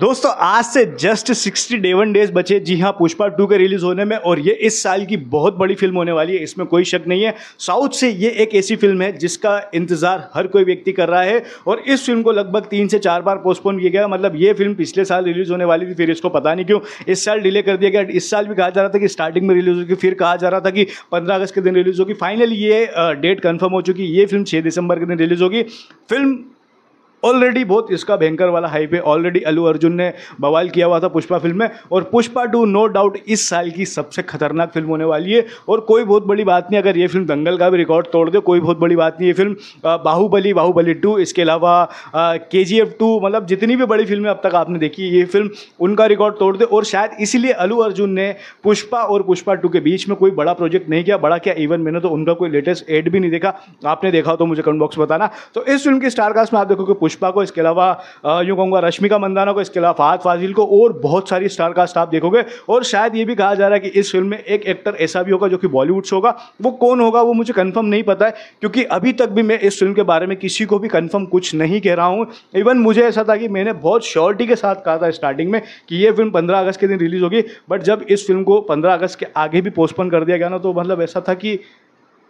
दोस्तों आज से जस्ट सिक्सटी वन डेज बचे जी हाँ पुष्पा टू के रिलीज होने में और ये इस साल की बहुत बड़ी फिल्म होने वाली है इसमें कोई शक नहीं है साउथ से ये एक ऐसी फिल्म है जिसका इंतजार हर कोई व्यक्ति कर रहा है और इस फिल्म को लगभग तीन से चार बार पोस्टपोन किया गया मतलब ये फिल्म पिछले साल रिलीज होने वाली थी फिर इसको पता नहीं क्यों इस साल डिले कर दिया गया इस साल भी कहा जा रहा था कि स्टार्टिंग में रिलीज होगी फिर कहा जा रहा था कि पंद्रह अगस्त के दिन रिलीज होगी फाइनली ये डेट कन्फर्म हो चुकी ये फिल्म छः दिसंबर के दिन रिलीज होगी फिल्म ऑलरेडी बहुत इसका भयंकर वाला हाइप है ऑलरेडी अलू अर्जुन ने बवाल किया हुआ था पुष्पा फिल्म में और पुष्पा टू नो डाउट इस साल की सबसे खतरनाक फिल्म होने वाली है और कोई बहुत बड़ी बात नहीं अगर ये फिल्म दंगल का भी रिकॉर्ड तोड़ दे कोई बहुत बड़ी बात नहीं ये फिल्म बाहुबली बाहुबली टू इसके अलावा के जी एफ टू मतलब जितनी भी बड़ी फिल्में अब तक आपने देखी ये फिल्म उनका रिकॉर्ड तोड़ दे और शायद इसीलिए अलू अर्जुन ने पुष्पा और पुष्पा टू के बीच में कोई बड़ा प्रोजेक्ट नहीं किया बड़ा क्या इवन मैंने तो उनका कोई लेटेस्ट एड भी नहीं देखा आपने देखा तो मुझे कमेंट बॉक्स बताना तो इस फिल्म की स्टारकास्ट में आप देखोगे पुष्पा पुष्पा को इसके अलावा यूँ कहूँगा रश्मिका मंदाना को इसके अलावा फाद फाजिल को और बहुत सारी स्टार कास्ट आप देखोगे और शायद ये भी कहा जा रहा है कि इस फिल्म में एक एक्टर ऐसा भी होगा जो कि बॉलीवुड से होगा वो कौन होगा वो मुझे कन्फर्म नहीं पता है क्योंकि अभी तक भी मैं इस फिल्म के बारे में किसी को भी कन्फर्म कुछ नहीं कह रहा हूँ इवन मुझे ऐसा था कि मैंने बहुत श्योरिटी के साथ कहा था स्टार्टिंग में कि ये फिल्म पंद्रह अगस्त के दिन रिलीज़ होगी बट जब इस फिल्म को पंद्रह अगस्त के आगे भी पोस्टपोन कर दिया गया ना तो मतलब ऐसा था कि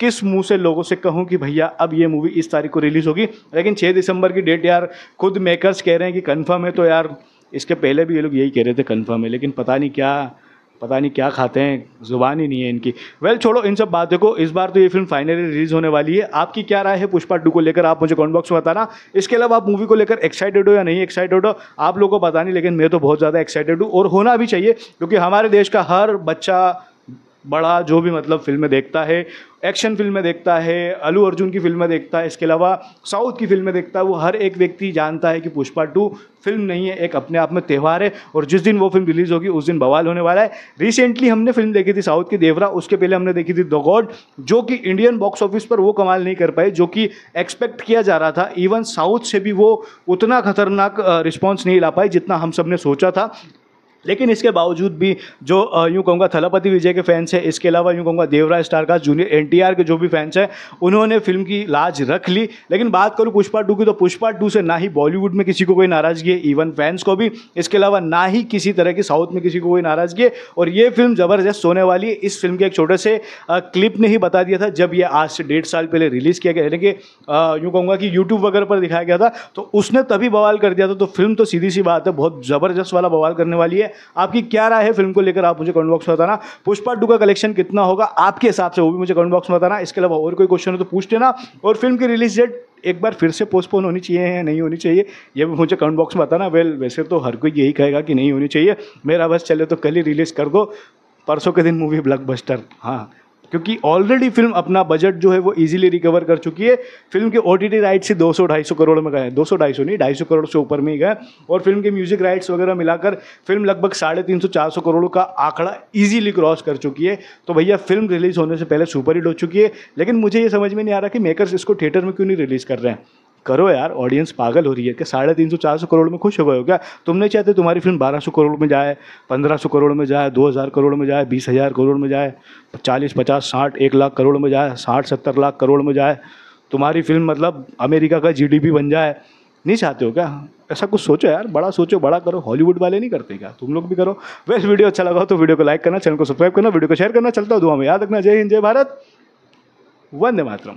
किस मुंह से लोगों से कहूँ कि भैया अब ये मूवी इस तारीख को रिलीज़ होगी लेकिन छः दिसंबर की डेट यार खुद मेकर्स कह रहे हैं कि कन्फर्म है तो यार इसके पहले भी ये लोग यही कह रहे थे कन्फर्म है लेकिन पता नहीं क्या पता नहीं क्या खाते हैं जुबान ही नहीं है इनकी वेल well, छोड़ो इन सब बातों को इस बार तो ये फिल्म फाइनली रिलीज होने वाली है आपकी क्या राय है पुष्पा टू को लेकर आप मुझे कॉमेंट बॉक्स में बताना इसके अलावा आप मूवी को लेकर एक्साइटेड हो या नहीं एक्साइटेड हो आप लोगों को पता नहीं लेकिन मैं तो बहुत ज़्यादा एक्साइटेड हूँ और होना भी चाहिए क्योंकि हमारे देश का हर बच्चा बड़ा जो भी मतलब फिल्में देखता है एक्शन फिल्में देखता है अलू अर्जुन की फिल्में देखता है इसके अलावा साउथ की फिल्में देखता है वो हर एक व्यक्ति जानता है कि पुष्पा टू फिल्म नहीं है एक अपने आप में त्यौहार है और जिस दिन वो फिल्म रिलीज़ होगी उस दिन बवाल होने वाला है रिसेंटली हमने फिल्म देखी थी साउथ की देवरा उसके पहले हमने देखी थी द गॉड जो कि इंडियन बॉक्स ऑफिस पर वो कमाल नहीं कर पाए जो कि एक्सपेक्ट किया जा रहा था इवन साउथ से भी वो उतना खतरनाक रिस्पॉन्स नहीं ला पाए जितना हम सब ने सोचा था लेकिन इसके बावजूद भी जो यूँ कहूँगा थलापति विजय के फैंस हैं इसके अलावा यूँ कहूँगा देवराज स्टार का जूनियर एन के जो भी फैंस हैं उन्होंने फिल्म की लाज रख ली लेकिन बात करूँ पुष्पा टू की तो पुष्पा टू से ना ही बॉलीवुड में किसी को कोई नाराज़गी है इवन फैंस को भी इसके अलावा ना ही किसी तरह की साउथ में किसी को कोई नाराज़गी है और ये फिल्म ज़बरदस्त होने वाली है इस फिल्म के एक छोटे से क्लिप ने ही बता दिया था जब ये आज से डेढ़ साल पहले रिलीज़ किया गया यानी कि यूँ कहूँगा कि यूट्यूब वगैरह पर दिखाया गया था तो उसने तभी बवाल कर दिया था तो फिल्म तो सीधी सी बात है बहुत ज़बरदस्त वाला बवाल करने वाली है आपकी क्या राय है फिल्म को लेकर आप मुझे कमेंट बॉक्स में बताना पुष्पा टू का कलेक्शन कितना होगा आपके हिसाब से वो भी मुझे कमेंट बॉक्स में बताना इसके अलावा और कोई क्वेश्चन हो तो पूछ लेना और फिल्म की रिलीज डेट एक बार फिर से पोस्टपोन होनी चाहिए या नहीं होनी चाहिए ये भी मुझे कमेंट बॉक्स में बताना वेल वैसे तो हर कोई यही कहेगा कि नहीं होनी चाहिए मेरा बस चले तो कल ही रिलीज़ कर दो परसों के दिन मूवी ब्लॉकबस्टर हाँ क्योंकि ऑलरेडी फिल्म अपना बजट जो है वो इजीली रिकवर कर चुकी है फिल्म के ओ टी टी राइट्स ही दो सौ ढाई सौ करोड़ में गए दो सौ ढाई सौ नहीं ढाई सौ करोड़ से ऊपर में ही गए और फिल्म के म्यूजिक राइट्स वगैरह मिलाकर फिल्म लगभग साढ़े तीन सौ चार सौ करोड़ का आंकड़ा ईजिली क्रॉस कर चुकी है तो भैया फिल्म रिलीज होने से पहले सुपर हिट हो चुकी है लेकिन मुझे ये समझ में नहीं आ रहा कि मेकर्स इसको थिएटर में क्यों नहीं रिलीज़ कर रहे हैं करो यार ऑडियंस पागल हो रही है कि साढ़े तीन सौ चार सौ करोड़ में खुश हो गए हो क्या तुम नहीं चाहते तुम्हारी फिल्म बारह सौ करोड़ में जाए पंद्रह सौ करोड़ में जाए दो हज़ार करोड़ में जाए बीस हज़ार करोड़ में जाए चालीस पचास साठ एक लाख करोड़ में जाए साठ सत्तर लाख करोड़ में जाए तुम्हारी फिल्म मतलब अमेरिका का जी बन जाए नहीं चाहते हो क्या ऐसा कुछ सोचो यार बड़ा सोचो बड़ा करो हॉलीवुड वाले नहीं करते क्या तुम लोग भी करो वैसे वीडियो अच्छा लगा तो वीडियो को लाइक करना चैनल को सब्सक्राइब करना वीडियो को शेयर करना चलता हूँ दुआ में याद रखना जय हिंद जय भारत वंदे मातरम